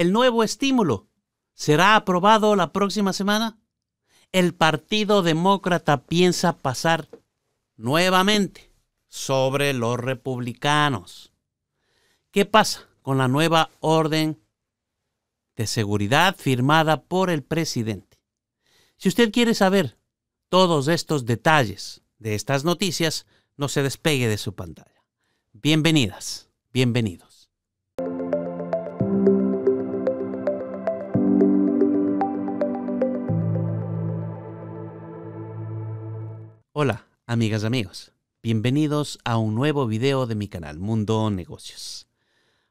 el nuevo estímulo será aprobado la próxima semana. El Partido Demócrata piensa pasar nuevamente sobre los republicanos. ¿Qué pasa con la nueva orden de seguridad firmada por el presidente? Si usted quiere saber todos estos detalles de estas noticias, no se despegue de su pantalla. Bienvenidas, bienvenidos. Hola, amigas y amigos. Bienvenidos a un nuevo video de mi canal Mundo Negocios.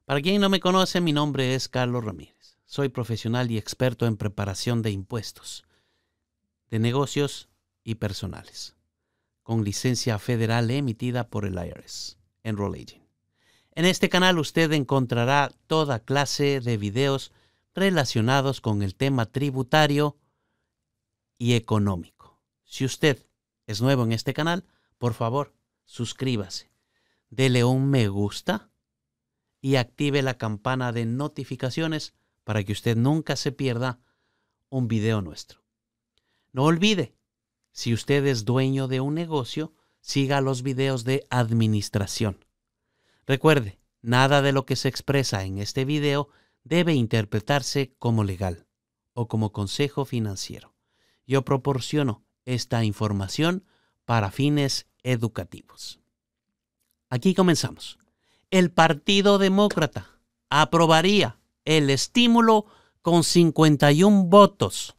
Para quien no me conoce, mi nombre es Carlos Ramírez. Soy profesional y experto en preparación de impuestos, de negocios y personales, con licencia federal emitida por el IRS, Enroll Agent. En este canal usted encontrará toda clase de videos relacionados con el tema tributario y económico. Si usted es nuevo en este canal, por favor, suscríbase, dele un me gusta y active la campana de notificaciones para que usted nunca se pierda un video nuestro. No olvide, si usted es dueño de un negocio, siga los videos de administración. Recuerde, nada de lo que se expresa en este video debe interpretarse como legal o como consejo financiero. Yo proporciono esta información para fines educativos. Aquí comenzamos. El Partido Demócrata aprobaría el estímulo con 51 votos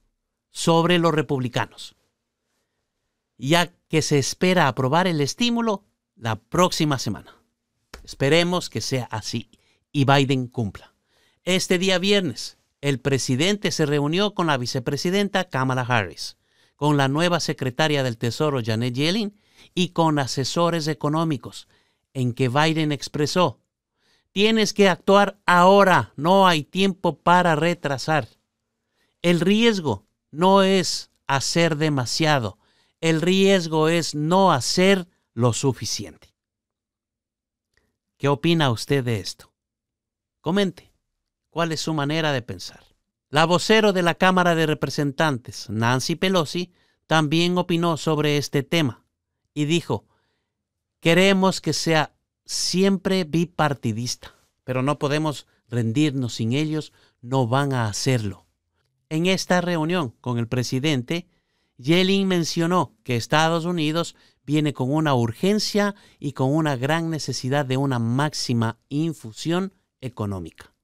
sobre los republicanos, ya que se espera aprobar el estímulo la próxima semana. Esperemos que sea así y Biden cumpla. Este día viernes, el presidente se reunió con la vicepresidenta Kamala Harris con la nueva secretaria del Tesoro Janet Yellen y con asesores económicos, en que Biden expresó, tienes que actuar ahora, no hay tiempo para retrasar. El riesgo no es hacer demasiado, el riesgo es no hacer lo suficiente. ¿Qué opina usted de esto? Comente, ¿cuál es su manera de pensar? La vocero de la Cámara de Representantes, Nancy Pelosi, también opinó sobre este tema y dijo, queremos que sea siempre bipartidista, pero no podemos rendirnos sin ellos, no van a hacerlo. En esta reunión con el presidente, Yelling mencionó que Estados Unidos viene con una urgencia y con una gran necesidad de una máxima infusión económica.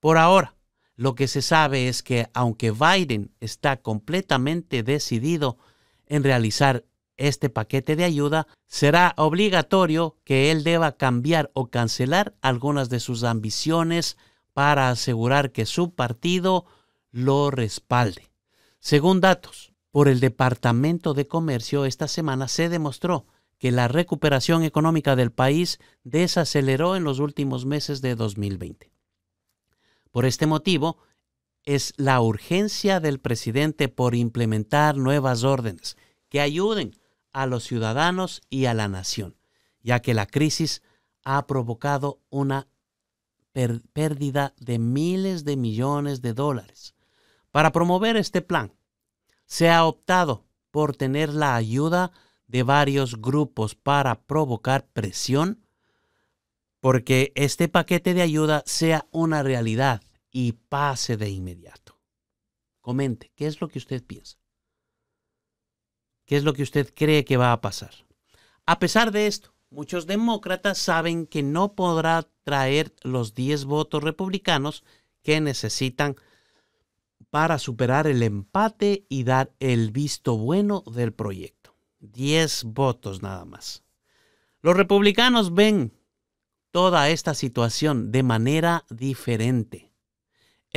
Por ahora, lo que se sabe es que aunque Biden está completamente decidido en realizar este paquete de ayuda, será obligatorio que él deba cambiar o cancelar algunas de sus ambiciones para asegurar que su partido lo respalde. Según datos por el Departamento de Comercio, esta semana se demostró que la recuperación económica del país desaceleró en los últimos meses de 2020. Por este motivo, es la urgencia del presidente por implementar nuevas órdenes que ayuden a los ciudadanos y a la nación, ya que la crisis ha provocado una pérdida de miles de millones de dólares. Para promover este plan, se ha optado por tener la ayuda de varios grupos para provocar presión porque este paquete de ayuda sea una realidad y pase de inmediato. Comente, ¿qué es lo que usted piensa? ¿Qué es lo que usted cree que va a pasar? A pesar de esto, muchos demócratas saben que no podrá traer los 10 votos republicanos que necesitan para superar el empate y dar el visto bueno del proyecto. 10 votos nada más. Los republicanos ven toda esta situación de manera diferente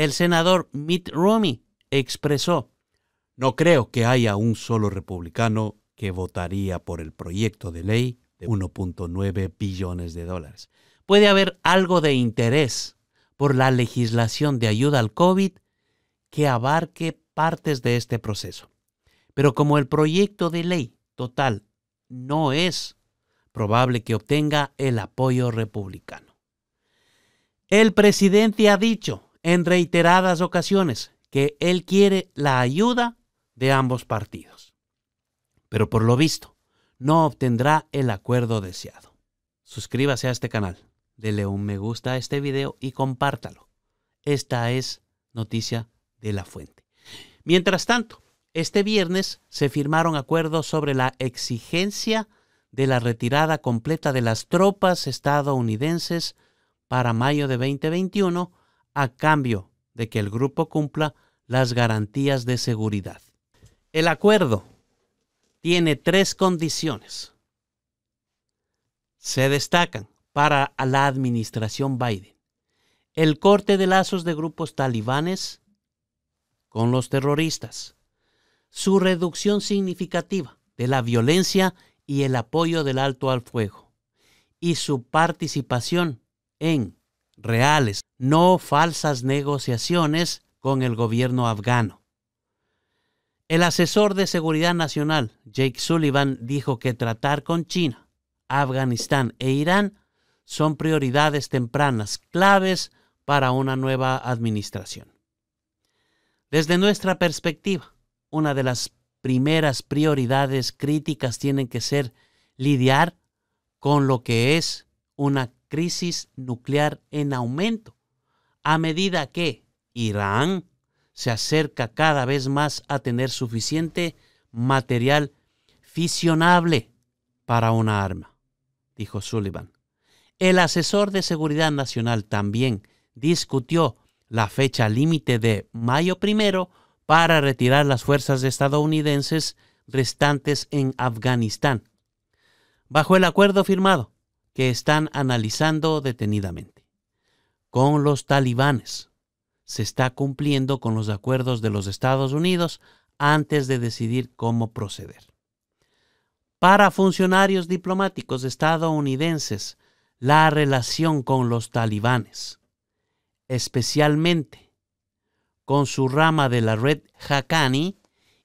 el senador Mitt Romney expresó, no creo que haya un solo republicano que votaría por el proyecto de ley de 1.9 billones de dólares. Puede haber algo de interés por la legislación de ayuda al COVID que abarque partes de este proceso. Pero como el proyecto de ley total no es probable que obtenga el apoyo republicano. El presidente ha dicho en reiteradas ocasiones que él quiere la ayuda de ambos partidos. Pero por lo visto, no obtendrá el acuerdo deseado. Suscríbase a este canal, dele un me gusta a este video y compártalo. Esta es noticia de la fuente. Mientras tanto, este viernes se firmaron acuerdos sobre la exigencia de la retirada completa de las tropas estadounidenses para mayo de 2021 a cambio de que el grupo cumpla las garantías de seguridad. El acuerdo tiene tres condiciones. Se destacan para la administración Biden el corte de lazos de grupos talibanes con los terroristas, su reducción significativa de la violencia y el apoyo del alto al fuego, y su participación en reales, no falsas negociaciones con el gobierno afgano. El asesor de Seguridad Nacional, Jake Sullivan, dijo que tratar con China, Afganistán e Irán son prioridades tempranas, claves para una nueva administración. Desde nuestra perspectiva, una de las primeras prioridades críticas tienen que ser lidiar con lo que es una crisis nuclear en aumento a medida que Irán se acerca cada vez más a tener suficiente material fisionable para una arma, dijo Sullivan. El asesor de Seguridad Nacional también discutió la fecha límite de mayo primero para retirar las fuerzas estadounidenses restantes en Afganistán. Bajo el acuerdo firmado, que están analizando detenidamente. Con los talibanes se está cumpliendo con los acuerdos de los Estados Unidos antes de decidir cómo proceder. Para funcionarios diplomáticos estadounidenses, la relación con los talibanes, especialmente con su rama de la red Haqqani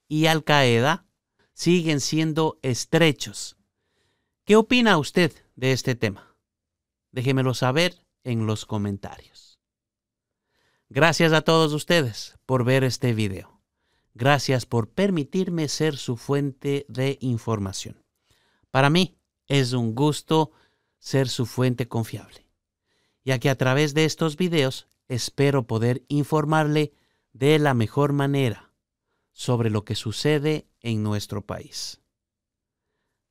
y Al Qaeda, siguen siendo estrechos. ¿Qué opina usted? de este tema? Déjemelo saber en los comentarios. Gracias a todos ustedes por ver este video. Gracias por permitirme ser su fuente de información. Para mí es un gusto ser su fuente confiable, ya que a través de estos videos espero poder informarle de la mejor manera sobre lo que sucede en nuestro país.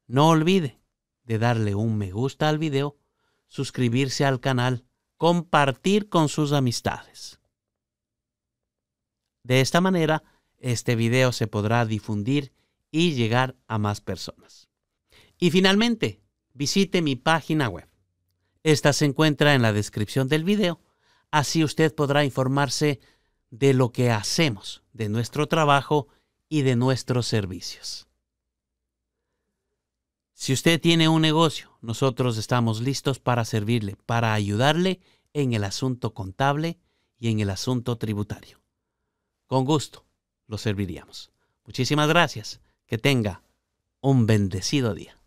No olvide de darle un me gusta al video, suscribirse al canal, compartir con sus amistades. De esta manera, este video se podrá difundir y llegar a más personas. Y finalmente, visite mi página web. Esta se encuentra en la descripción del video, así usted podrá informarse de lo que hacemos, de nuestro trabajo y de nuestros servicios. Si usted tiene un negocio, nosotros estamos listos para servirle, para ayudarle en el asunto contable y en el asunto tributario. Con gusto, lo serviríamos. Muchísimas gracias. Que tenga un bendecido día.